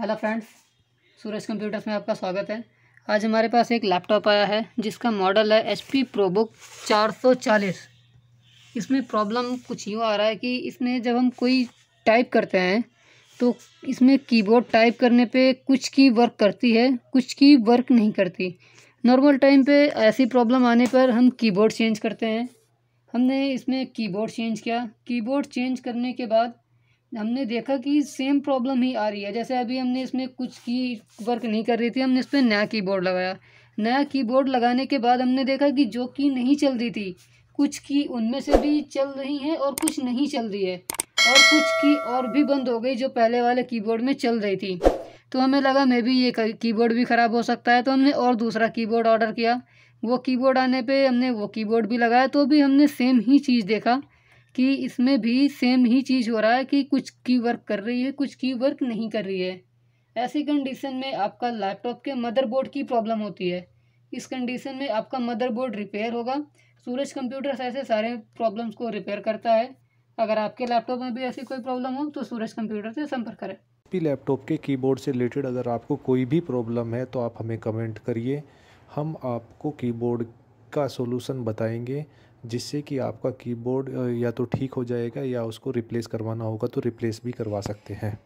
hello friends सूरज computers में आपका स्वागत है आज हमारे पास एक लैपटॉप आया है जिसका मॉडल है एच पी प्रोबुक चार सौ चालीस इसमें प्रॉब्लम कुछ यूँ आ रहा है कि इसमें जब हम कोई टाइप करते हैं तो इसमें कीबोर्ड टाइप करने पे कुछ की वर्क करती है कुछ की वर्क नहीं करती नॉर्मल टाइम पे ऐसी प्रॉब्लम आने पर हम कीबोर्ड चेंज करते हैं हमने इसमें कीबोर्ड चेंज किया कीबोर्ड चेंज करने के बाद हमने देखा कि सेम प्रॉब्लम ही आ रही है जैसे अभी हमने इसमें कुछ की वर्क नहीं कर रही थी हमने इस पर नया कीबोर्ड लगाया नया कीबोर्ड लगाने के बाद हमने देखा कि जो की नहीं चल रही थी कुछ की उनमें से भी चल रही है और कुछ नहीं चल रही है और कुछ की और भी बंद हो गई जो पहले वाले कीबोर्ड में चल रही थी तो हमें लगा मे भी ये कीबोर्ड भी ख़राब हो सकता है तो हमने और दूसरा कीबोर्ड ऑर्डर किया वो कीबोर्ड आने पे हमने वो कीबोर्ड भी लगाया तो भी हमने सेम ही चीज़ देखा कि इसमें भी सेम ही चीज़ हो रहा है कि कुछ की वर्क कर रही है कुछ की वर्क नहीं कर रही है ऐसी कंडीशन में आपका लैपटॉप के मदरबोर्ड की प्रॉब्लम होती है इस कंडीशन में आपका मदरबोर्ड रिपेयर होगा सूरज कंप्यूटर्स ऐसे सारे प्रॉब्लम्स को रिपेयर करता है अगर आपके लैपटॉप में भी ऐसी कोई प्रॉब्लम हो तो सूरज कंप्यूटर से संपर्क करें पी लैपटॉप के कीबोर्ड से रिलेटेड अगर आपको कोई भी प्रॉब्लम है तो आप हमें कमेंट करिए हम आपको कीबोर्ड का सोलूसन बताएंगे जिससे कि आपका कीबोर्ड या तो ठीक हो जाएगा या उसको रिप्लेस करवाना होगा तो रिप्लेस भी करवा सकते हैं